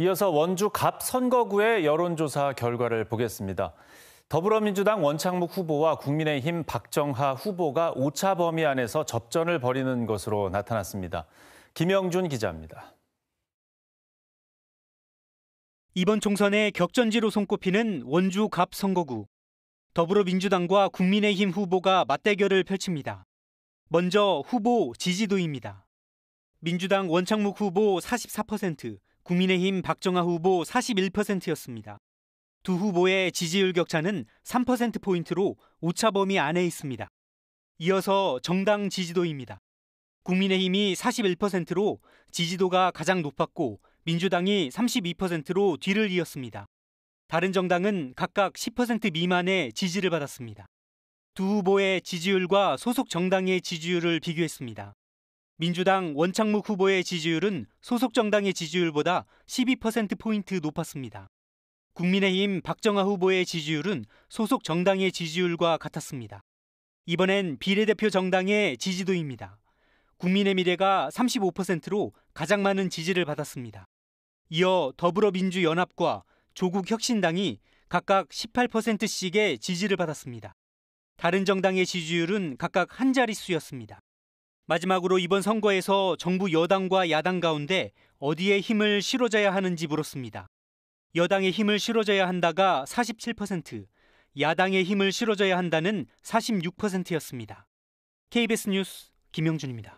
이어서 원주 갑 선거구의 여론조사 결과를 보겠습니다. 더불어민주당 원창목 후보와 국민의힘 박정하 후보가 5차 범위 안에서 접전을 벌이는 것으로 나타났습니다. 김영준 기자입니다. 이번 총선의 격전지로 손꼽히는 원주 갑 선거구. 더불어민주당과 국민의힘 후보가 맞대결을 펼칩니다. 먼저 후보 지지도입니다. 민주당 원창목 후보 44%, 국민의힘 박정아 후보 41%였습니다. 두 후보의 지지율 격차는 3%포인트로 오차 범위 안에 있습니다. 이어서 정당 지지도입니다. 국민의힘이 41%로 지지도가 가장 높았고 민주당이 32%로 뒤를 이었습니다. 다른 정당은 각각 10% 미만의 지지를 받았습니다. 두 후보의 지지율과 소속 정당의 지지율을 비교했습니다. 민주당 원창묵 후보의 지지율은 소속 정당의 지지율보다 12%포인트 높았습니다. 국민의힘 박정아 후보의 지지율은 소속 정당의 지지율과 같았습니다. 이번엔 비례대표 정당의 지지도입니다. 국민의 미래가 35%로 가장 많은 지지를 받았습니다. 이어 더불어민주연합과 조국혁신당이 각각 18%씩의 지지를 받았습니다. 다른 정당의 지지율은 각각 한 자릿수였습니다. 마지막으로 이번 선거에서 정부 여당과 야당 가운데 어디에 힘을 실어줘야 하는지 물었습니다. 여당의 힘을 실어줘야 한다가 47%, 야당의 힘을 실어줘야 한다는 46%였습니다. KBS 뉴스 김영준입니다.